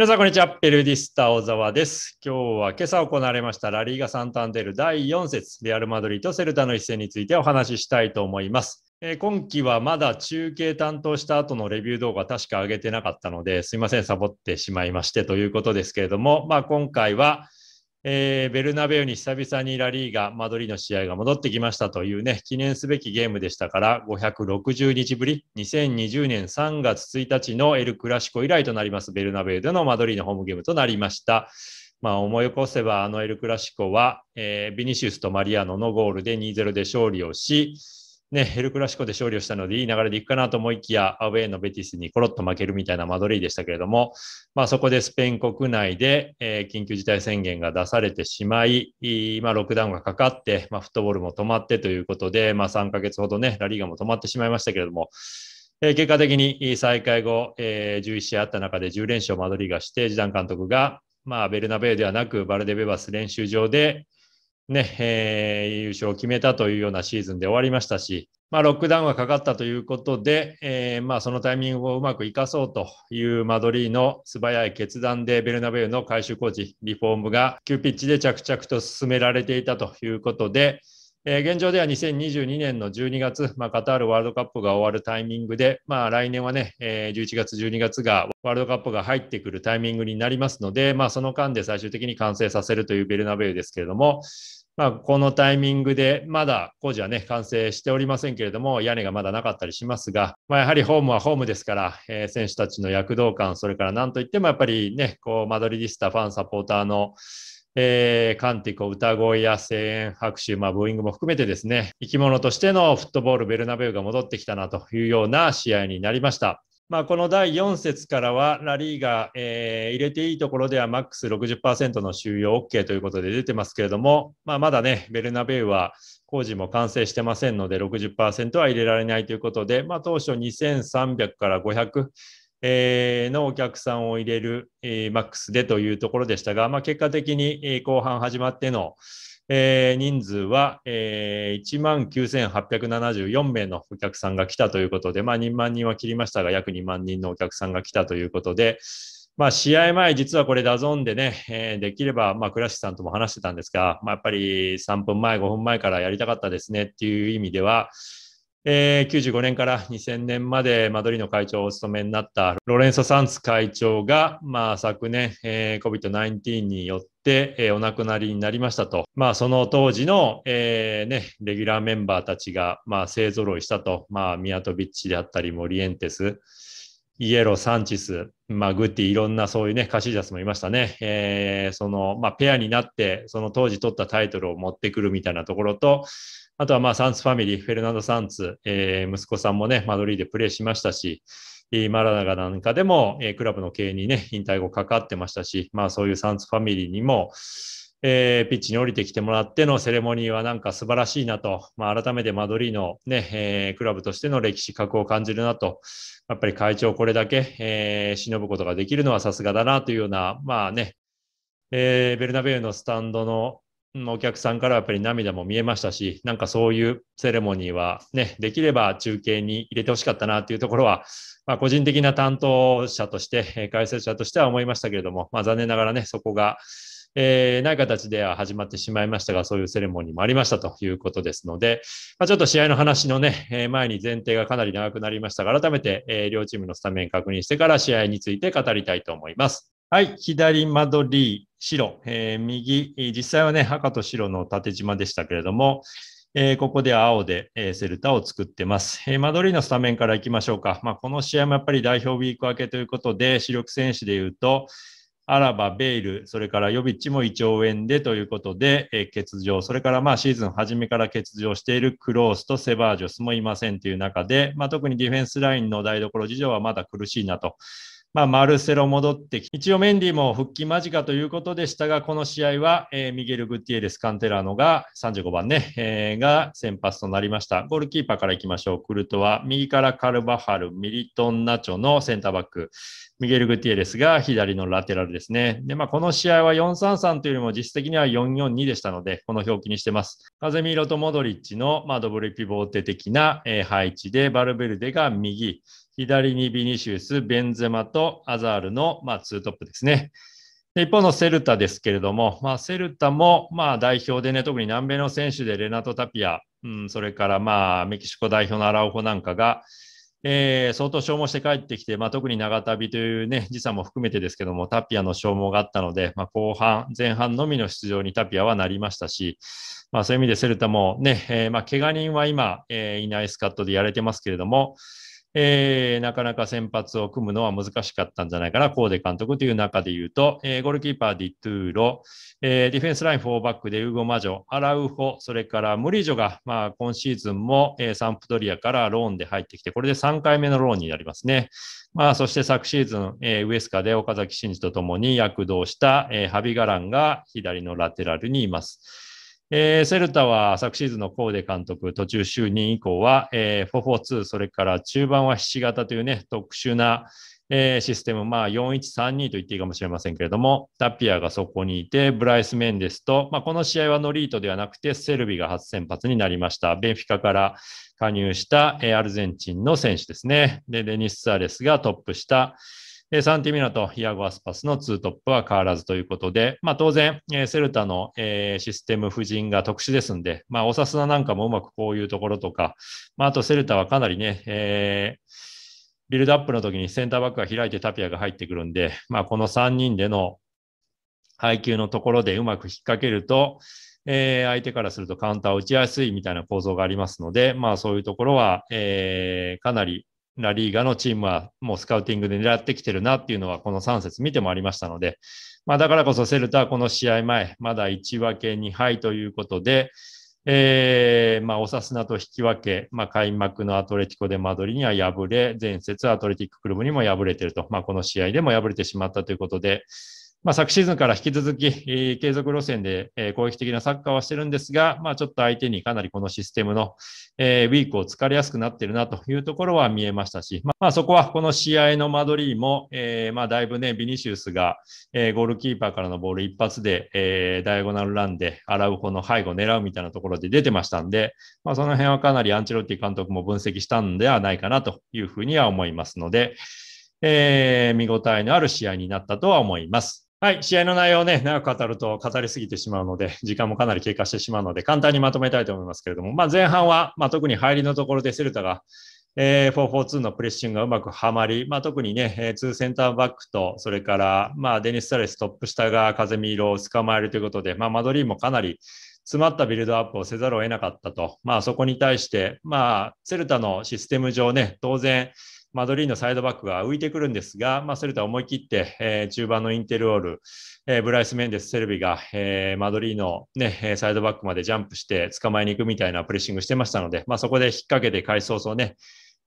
皆さん、こんにちは。ペルディスタ小沢です。今日は今朝行われましたラリーガ・サンタンデル第4節、レアル・マドリーとセルタの一戦についてお話ししたいと思います。え今期はまだ中継担当した後のレビュー動画確か上げてなかったので、すいません、サボってしまいましてということですけれども、まあ、今回はえー、ベルナベウに久々にラリーがマドリーの試合が戻ってきましたというね、記念すべきゲームでしたから、560日ぶり、2020年3月1日のエル・クラシコ以来となります、ベルナベウでのマドリーのホームゲームとなりました。まあ、思い起こせば、あのエル・クラシコは、えー、ビニシウスとマリアノのゴールで2-0で勝利をし、ね、ヘルクラシコで勝利をしたので、いい流れでいくかなと思いきや、アウェーのベティスにコロッと負けるみたいな間取りでしたけれども、まあ、そこでスペイン国内で、えー、緊急事態宣言が出されてしまい、まあ、ロックダウンがかかって、まあ、フットボールも止まってということで、まあ、3ヶ月ほどね、ラリーガも止まってしまいましたけれども、えー、結果的に再開後、えー、11試合あった中で10連勝マドリーがして、ジダン監督が、まあ、ベルナベーではなく、バルデベバス練習場で、ね、えー、優勝を決めたというようなシーズンで終わりましたし、まあ、ロックダウンがかかったということで、えー、まあ、そのタイミングをうまく生かそうというマドリーの素早い決断で、ベルナベウの改修工事、リフォームが急ピッチで着々と進められていたということで、え現状では2022年の12月、まあ、カタールワールドカップが終わるタイミングで、まあ、来年はね、え11月、12月がワールドカップが入ってくるタイミングになりますので、まあ、その間で最終的に完成させるというベルナベウですけれども、まあ、このタイミングで、まだ工事はね、完成しておりませんけれども、屋根がまだなかったりしますが、まあ、やはりホームはホームですから、えー、選手たちの躍動感、それからなんといってもやっぱりね、こう、マドリディスタ、ファン、サポーターの、えー、カンティコ、歌声や声援、拍手、まあ、ブーイングも含めてですね、生き物としてのフットボール、ベルナベウが戻ってきたなというような試合になりました。まあ、この第4節からは、ラリーが、えー、入れていいところではマックス60%の収容 OK ということで出てますけれども、まあ、まだね、ベルナベウは工事も完成してませんので60%は入れられないということで、まあ、当初2300から500、えー、のお客さんを入れる、えー、マックスでというところでしたが、まあ、結果的に、後半始まっての、えー、人数は、えー、19,874名のお客さんが来たということで、まあ、2万人は切りましたが、約2万人のお客さんが来たということで、まあ、試合前、実はこれ、ダゾーンでね、えー、できれば、まあ、倉敷さんとも話してたんですが、まあ、やっぱり3分前、5分前からやりたかったですねっていう意味では、えー、95年から2000年までマドリーの会長をお務めになったロレンソ・サンツ会長が、まあ、昨年、えー、COVID-19 によって、えー、お亡くなりになりましたと、まあ、その当時の、えーね、レギュラーメンバーたちが、まあ、勢ぞろいしたと、まあ、ミヤトビッチであったり、モリエンテス、イエロー、サンチス、まあ、グッティ、いろんなそういうね、カシジャスもいましたね。えー、その、まあ、ペアになって、その当時取ったタイトルを持ってくるみたいなところと、あとはまあサンツファミリー、フェルナンド・サンツ、えー、息子さんもね、マドリーでプレーしましたし、マラナガなんかでも、えー、クラブの経営にね、引退後かかってましたし、まあそういうサンツファミリーにも、えー、ピッチに降りてきてもらってのセレモニーはなんか素晴らしいなと、まあ、改めてマドリーのね、えー、クラブとしての歴史格を感じるなと、やっぱり会長これだけ、えー、忍ぶことができるのはさすがだなというような、まあね、えー、ベルナベウのスタンドのお客さんからやっぱり涙も見えましたし、なんかそういうセレモニーはね、できれば中継に入れてほしかったなというところは、まあ、個人的な担当者として、解説者としては思いましたけれども、まあ、残念ながらね、そこが、えー、ない形では始まってしまいましたが、そういうセレモニーもありましたということですので、まあ、ちょっと試合の話のね、え前に前提がかなり長くなりましたが、改めて、え両チームのスタメン確認してから試合について語りたいと思います。はい、左間取り、白、えー、右、実際はね、赤と白の縦縞でしたけれども、えー、ここで青で、えー、セルタを作ってます。えー、マドリーのスタメンからいきましょうか。まあ、この試合もやっぱり代表ウィーク明けということで、主力選手でいうと、アラバ、ベイル、それからヨビッチも胃腸炎でということで、えー、欠場、それからまあシーズン初めから欠場しているクロースとセバージョスもいませんという中で、まあ、特にディフェンスラインの台所事情はまだ苦しいなとまあ、マルセロ戻ってき一応メンディも復帰間近ということでしたが、この試合は、えー、ミゲル・グッティエレス・カンテラノが35番ね、えー、が先発となりました。ゴールキーパーからいきましょう。クルトは右からカルバハル、ミリトン・ナチョのセンターバック。ミゲル・グティエレスが左のラテラルですね。で、まあ、この試合は4-3-3というよりも実質的には4-4-2でしたので、この表記にしてます。カゼミーロとモドリッチの、まあ、ドブルピボーテ的な、えー、配置で、バルベルデが右、左にビニシウス、ベンゼマとアザールの、まあ、2トップですね。一方のセルタですけれども、まあ、セルタもまあ代表でね、特に南米の選手でレナト・タピア、うん、それからまあメキシコ代表のアラオホなんかが、えー、相当消耗して帰ってきて、まあ、特に長旅という、ね、時差も含めてですけども、タピアの消耗があったので、まあ、後半、前半のみの出場にタピアはなりましたし、まあ、そういう意味でセルタもね、えー、まあ怪我人は今、えー、いないスカットでやれてますけれども、えー、なかなか先発を組むのは難しかったんじゃないかな、コーデ監督という中で言うと、えー、ゴールキーパー、ディトゥーロ、えー、ディフェンスライン4バックでウゴ・マジョ、アラウホ、それからムリージョが、まあ、今シーズンも、えー、サンプドリアからローンで入ってきて、これで3回目のローンになりますね。まあ、そして昨シーズン、えー、ウエスカで岡崎慎司とともに躍動した、えー、ハビガランが左のラテラルにいます。えー、セルタは昨シーズンのコーデ監督途中就任以降は、えー、442、それから中盤はひし形というね、特殊な、えー、システム、まあ、4132と言っていいかもしれませんけれども、タピアがそこにいて、ブライス・メンデスと、まあ、この試合はノリートではなくて、セルビが初先発になりました。ベンフィカから加入した、えー、アルゼンチンの選手ですね。で、デニス・サーレスがトップした、サンティミラとヒアゴ・アスパスのツートップは変わらずということで、まあ、当然、セルタの、システム布陣が特殊ですんで、まあ、オサスナなんかもうまくこういうところとか、まあ、あとセルタはかなりね、えー、ビルドアップの時にセンターバックが開いてタピアが入ってくるんで、まあ、この3人での配球のところでうまく引っ掛けると、えー、相手からするとカウンターを打ちやすいみたいな構造がありますので、まあ、そういうところは、えー、かなりラリーガのチームはもうスカウティングで狙ってきてるなっていうのはこの3節見てもありましたので、まあ、だからこそセルタはこの試合前まだ1分け2敗ということで、えーまあ、オサスナと引き分け、まあ、開幕のアトレティコ・でマドリには敗れ前節アトレティック・クルブにも敗れていると、まあ、この試合でも敗れてしまったということで、まあ、昨シーズンから引き続き、えー、継続路線で、えー、攻撃的なサッカーはしてるんですが、まあ、ちょっと相手にかなりこのシステムの、えー、ウィークを疲れやすくなってるなというところは見えましたし、まあ、そこはこの試合の間取りも、えー、まあ、だいぶね、ビニシウスが、えー、ゴールキーパーからのボール一発で、えー、ダイゴナルランで、アラウの背後を狙うみたいなところで出てましたんで、まあ、その辺はかなりアンチロッティ監督も分析したんではないかなというふうには思いますので、えー、見応えのある試合になったとは思います。はい、試合の内容をね、長く語ると語りすぎてしまうので、時間もかなり経過してしまうので、簡単にまとめたいと思いますけれども、まあ、前半は、まあ、特に入りのところでセルタが、えー、442のプレッシングがうまくはまり、まあ、特にね、えー、2センターバックと、それから、まあ、デニス・サレストップ下が風見色を捕まえるということで、まあ、マドリーもかなり詰まったビルドアップをせざるを得なかったと、まあ、そこに対して、まあ、セルタのシステム上ね、当然、マドリーのサイドバックが浮いてくるんですが、まあ、れルタ思い切って、えー、中盤のインテルオール、えー、ブライス・メンデス・セルビが、えー、マドリーの、ね、サイドバックまでジャンプして捕まえに行くみたいなプレッシングしてましたので、まあ、そこで引っ掛けて開始早々ね、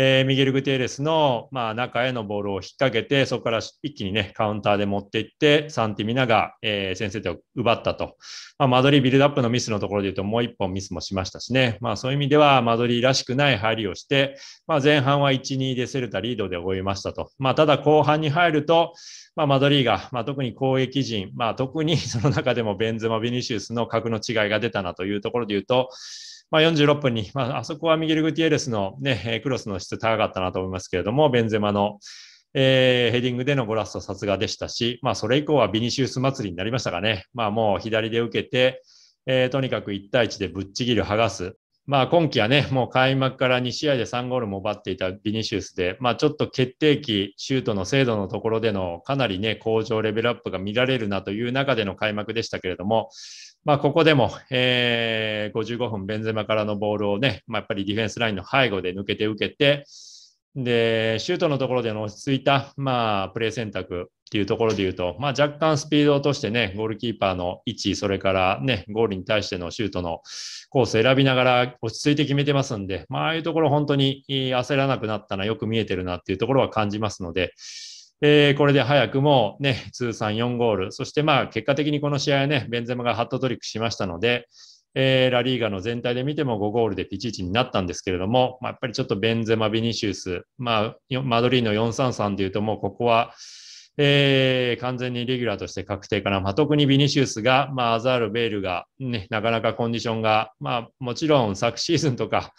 えー、ミゲル・グテーレスの、まあ、中へのボールを引っ掛けて、そこから一気にね、カウンターで持っていって、サンティミナが、えー、先制点を奪ったと。まあ、マドリービルドアップのミスのところで言うと、もう1本ミスもしましたしね。まあ、そういう意味では、マドリーらしくない入りをして、まあ、前半は1、2でセルタリードで終えましたと。まあ、ただ後半に入ると、まあ、マドリーが、まあ、特に攻撃陣、まあ、特にその中でもベンゼマ・ビニシウスの格の違いが出たなというところで言うと、まあ、46分に、まあ、あそこはミゲル・グティエレスの、ね、クロスの質高かったなと思いますけれども、ベンゼマの、えー、ヘディングでのゴラスト殺がでしたし、まあ、それ以降はビニシウス祭りになりましたかね。まあ、もう左で受けて、えー、とにかく1対1でぶっちぎる、剥がす。まあ、今季はね、もう開幕から2試合で3ゴールも奪っていたビニシウスで、まあ、ちょっと決定機、シュートの精度のところでのかなりね、向上レベルアップが見られるなという中での開幕でしたけれども、まあ、ここでも、えー、55分、ベンゼマからのボールをね、まあ、やっぱりディフェンスラインの背後で抜けて受けて、で、シュートのところでの落ち着いた、まあ、プレー選択っていうところで言うと、まあ、若干スピードを落としてね、ゴールキーパーの位置、それからね、ゴールに対してのシュートのコース選びながら落ち着いて決めてますんで、まあ、ああいうところ本当に焦らなくなったな、よく見えてるなっていうところは感じますので、えー、これで早くもね、通算4ゴール、そしてまあ結果的にこの試合はね、ベンゼマがハットトリックしましたので、えー、ラリーガの全体で見ても5ゴールでピチチになったんですけれども、まあ、やっぱりちょっとベンゼマ、ビニシウス、まあ、マドリーの433でいうと、もうここは、えー、完全にレギュラーとして確定かな、まあ、特にビニシウスが、まあ、アザール、ベールが、ね、なかなかコンディションが、まあ、もちろん昨シーズンとか、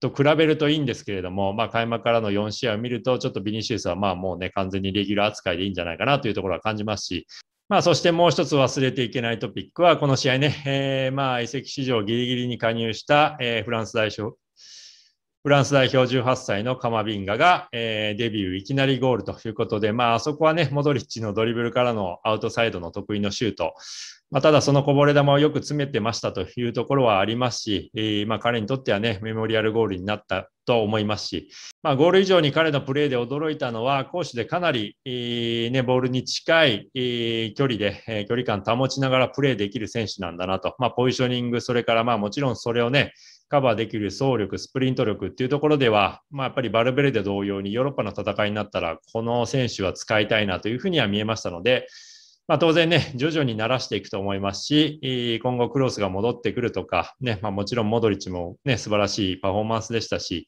と比べるといいんですけれども、まあ、開幕からの4試合を見ると、ちょっとビニシウスはまあもうね、完全にレギュラー扱いでいいんじゃないかなというところは感じますし、まあ、そしてもう一つ忘れていけないトピックは、この試合ね、えー、まあ移籍市場ギリギリに加入した、えー、フランス代表フランス代表18歳のカマビンガが、えー、デビューいきなりゴールということで、まあ、あそこはね、モドリッチのドリブルからのアウトサイドの得意のシュート、まあ、ただそのこぼれ球をよく詰めてましたというところはありますし、えー、まあ、彼にとってはね、メモリアルゴールになったと思いますし、まあ、ゴール以上に彼のプレーで驚いたのは、攻守でかなり、えー、ね、ボールに近い、えー、距離で、え距離感保ちながらプレーできる選手なんだなと、まポジショニング、それからまあもちろんそれをね、カバーできる走力、スプリント力っていうところでは、まあ、やっぱりバルベルデ同様にヨーロッパの戦いになったら、この選手は使いたいなというふうには見えましたので、まあ、当然ね、徐々に慣らしていくと思いますし、今後クロスが戻ってくるとか、ねまあ、もちろんモドリッチも、ね、素晴らしいパフォーマンスでしたし、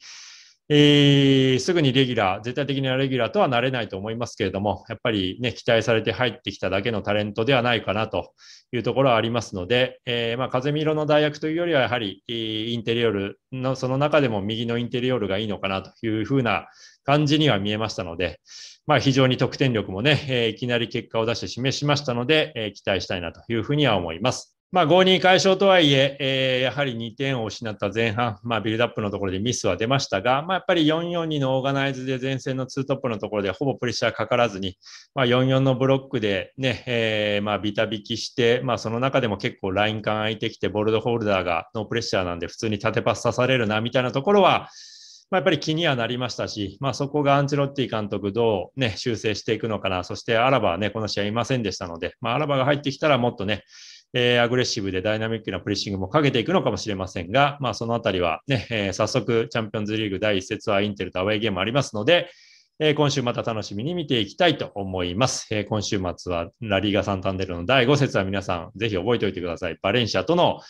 えー、すぐにレギュラー、絶対的なレギュラーとはなれないと思いますけれども、やっぱりね、期待されて入ってきただけのタレントではないかなというところはありますので、えー、まあ、風見色の大学というよりは、やはり、インテリオルの、その中でも右のインテリオルがいいのかなというふうな感じには見えましたので、まあ、非常に得点力もね、えー、いきなり結果を出して示しましたので、え期待したいなというふうには思います。まあ、5-2解消とはいええー、やはり2点を失った前半、まあ、ビルドアップのところでミスは出ましたが、まあ、やっぱり4-4-2のオーガナイズで前線の2トップのところでほぼプレッシャーかからずに、まあ、4-4のブロックでね、えーまあ、ビタビキして、まあ、その中でも結構ライン間空いてきてボールドホルダーがノープレッシャーなんで普通に縦パス刺されるなみたいなところは、まあ、やっぱり気にはなりましたし、まあ、そこがアンチロッティ監督、どう、ね、修正していくのかな、そしてアラバは、ね、この試合いませんでしたので、まあ、アラバが入ってきたらもっとね、えー、アグレッシブでダイナミックなプレッシングもかけていくのかもしれませんが、まあ、そのあたりはね、えー、早速、チャンピオンズリーグ第1節はインテルとアウェイゲームありますので、えー、今週また楽しみに見ていきたいと思います。えー、今週末はラリーガ・サンタンデルの第5節は皆さん、ぜひ覚えておいてください。バレンシアとの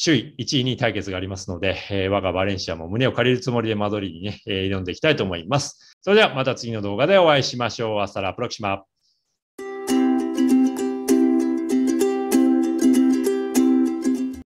首位1位2位対決がありますので、えー、我がバレンシアも胸を借りるつもりでマドリーにね、えー、挑んでいきたいと思います。それではまた次の動画でお会いしましょう。アスタラプロキシマ。